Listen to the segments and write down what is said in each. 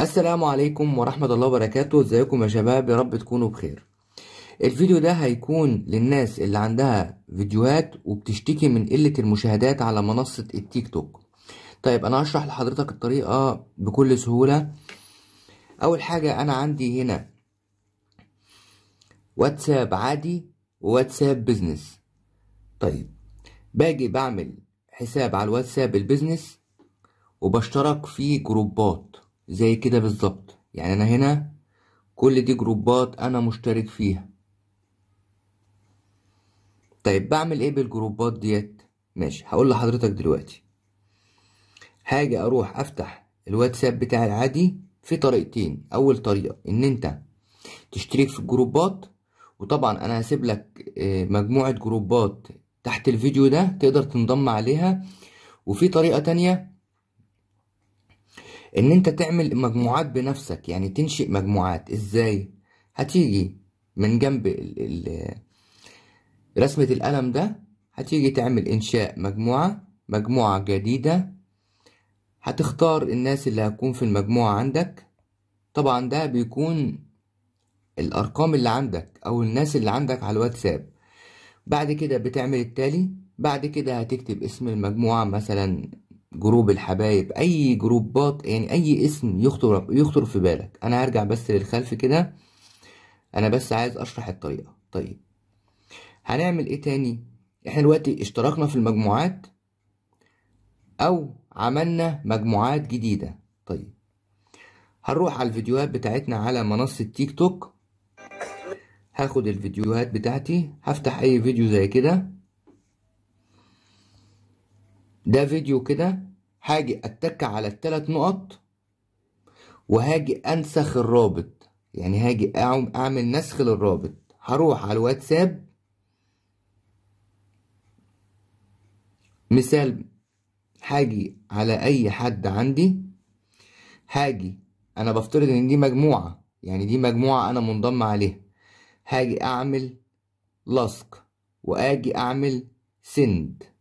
السلام عليكم ورحمة الله وبركاته ازيكم يا شباب يا رب تكونوا بخير الفيديو ده هيكون للناس اللي عندها فيديوهات وبتشتكي من قلة المشاهدات على منصة التيك توك طيب انا هشرح لحضرتك الطريقة بكل سهولة اول حاجة انا عندي هنا واتساب عادي وواتساب بيزنس طيب باجي بعمل حساب على الواتساب البيزنس وبشترك في جروبات زي كده بالظبط يعني انا هنا كل دي جروبات انا مشترك فيها طيب بعمل ايه بالجروبات ديت ماشي هقول لحضرتك دلوقتي هاجي اروح افتح الواتساب بتاعي العادي في طريقتين اول طريقه ان انت تشترك في الجروبات وطبعا انا هسيب لك آه، مجموعه جروبات تحت الفيديو ده تقدر تنضم عليها وفي طريقه تانية ان انت تعمل مجموعات بنفسك يعني تنشئ مجموعات ازاي هتيجي من جنب ال الـ رسمة القلم ده هتيجي تعمل انشاء مجموعة مجموعة جديدة هتختار الناس اللي هتكون في المجموعة عندك طبعا ده بيكون الارقام اللي عندك او الناس اللي عندك على الواتساب بعد كده بتعمل التالي بعد كده هتكتب اسم المجموعة مثلا جروب الحبايب اي جروبات يعني اي اسم يخطر يخطر في بالك انا هرجع بس للخلف كده انا بس عايز اشرح الطريقه طيب هنعمل ايه تاني احنا دلوقتي اشتركنا في المجموعات او عملنا مجموعات جديده طيب هنروح على الفيديوهات بتاعتنا على منصه تيك توك هاخد الفيديوهات بتاعتي هفتح اي فيديو زي كده ده فيديو كده هاجي اتك على الثلاث نقط وهاجي انسخ الرابط يعني هاجي اعمل نسخ للرابط هروح على الواتساب مثال هاجي على اي حد عندي هاجي انا بفترض ان دي مجموعة يعني دي مجموعة انا منضم عليها هاجي اعمل لصق واجي اعمل سند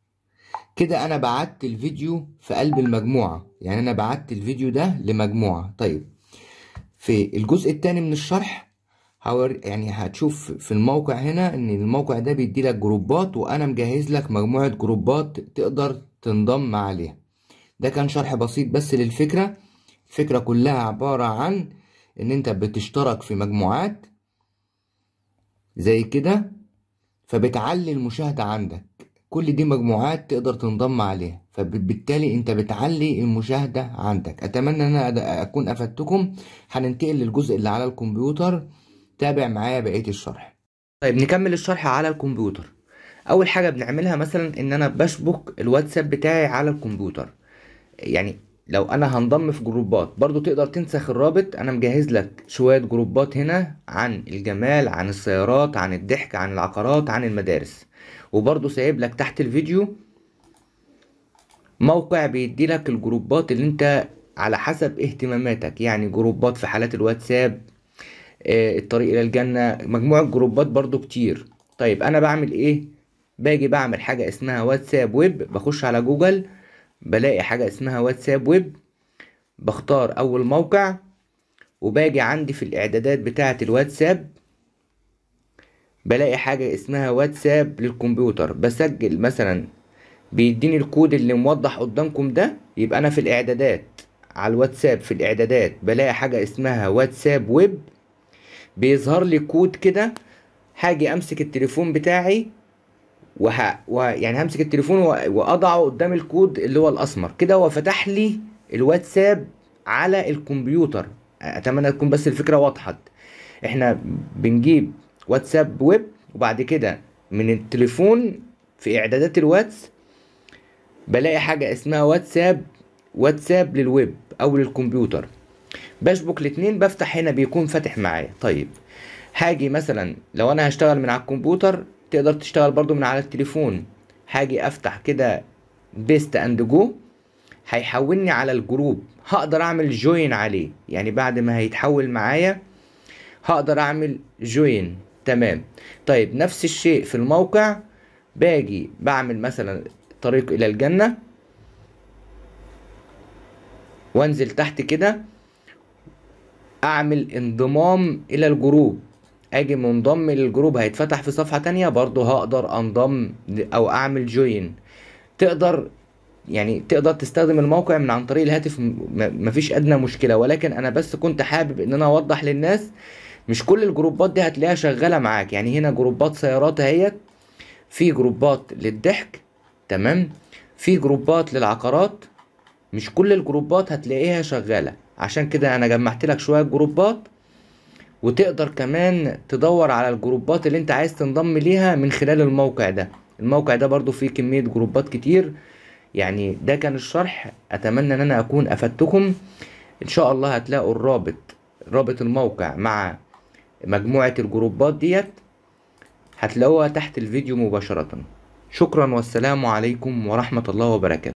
كده انا بعت الفيديو في قلب المجموعه يعني انا بعت الفيديو ده لمجموعه طيب في الجزء الثاني من الشرح هور يعني هتشوف في الموقع هنا ان الموقع ده بيدي لك جروبات وانا مجهز لك مجموعه جروبات تقدر تنضم عليها ده كان شرح بسيط بس للفكره الفكره كلها عباره عن ان انت بتشترك في مجموعات زي كده فبتعلي المشاهده عندك كل دي مجموعات تقدر تنضم عليها فبالتالي انت بتعلي المشاهدة عندك اتمنى ان انا اكون افدتكم هننتقل للجزء اللي على الكمبيوتر تابع معايا بقية الشرح طيب نكمل الشرح على الكمبيوتر اول حاجة بنعملها مثلا ان انا بشبك الواتساب بتاعي على الكمبيوتر يعني لو انا هنضم في جروبات برضو تقدر تنسخ الرابط انا مجهز لك شوية جروبات هنا عن الجمال عن السيارات عن الضحك عن العقارات عن المدارس وبرضو سايب لك تحت الفيديو موقع بيدي لك الجروبات اللي انت على حسب اهتماماتك يعني جروبات في حالات الواتساب اه الطريق الى الجنة مجموعة جروبات برضو كتير طيب انا بعمل ايه باجي بعمل حاجة اسمها واتساب ويب بخش على جوجل بلاقي حاجة اسمها واتساب ويب بختار أول موقع وباجي عندي في الإعدادات بتاعة الواتساب بلاقي حاجة اسمها واتساب للكمبيوتر بسجل مثلا بيديني الكود اللي موضح قدامكم ده يبقى أنا في الإعدادات على الواتساب في الإعدادات بلاقي حاجة اسمها واتساب ويب بيظهر لي كود كده هاجي أمسك التليفون بتاعي وه... و... يعني همسك التليفون و... واضعه قدام الكود اللي هو الاسمر كده هو فتح لي الواتساب على الكمبيوتر اتمنى تكون بس الفكره وضحت احنا بنجيب واتساب ويب وبعد كده من التليفون في اعدادات الواتس بلاقي حاجه اسمها واتساب واتساب للويب او للكمبيوتر بشبك الاثنين بفتح هنا بيكون فاتح معايا طيب هاجي مثلا لو انا هشتغل من على الكمبيوتر تقدر تشتغل برضو من على التليفون هاجي افتح كده بيست اند جو هيحولني على الجروب هقدر اعمل جوين عليه يعني بعد ما هيتحول معايا هقدر اعمل جوين تمام طيب نفس الشيء في الموقع باجي بعمل مثلا طريق الى الجنة وانزل تحت كده اعمل انضمام الى الجروب اجي منضم للجروب هيتفتح في صفحة تانية برضو هقدر انضم او اعمل جوين تقدر يعني تقدر تستخدم الموقع من عن طريق الهاتف مفيش ادنى مشكلة ولكن انا بس كنت حابب ان انا اوضح للناس مش كل الجروبات دي هتلاقيها شغالة معاك يعني هنا جروبات سيارات اهيت في جروبات للضحك تمام في جروبات للعقارات مش كل الجروبات هتلاقيها شغالة عشان كده انا جمعت لك شوية جروبات وتقدر كمان تدور على الجروبات اللي انت عايز تنضم ليها من خلال الموقع ده الموقع ده برضو فيه كمية جروبات كتير يعني ده كان الشرح اتمنى ان انا اكون افدتكم ان شاء الله هتلاقوا الرابط رابط الموقع مع مجموعة الجروبات ديت هتلاقوها تحت الفيديو مباشرة شكرا والسلام عليكم ورحمة الله وبركاته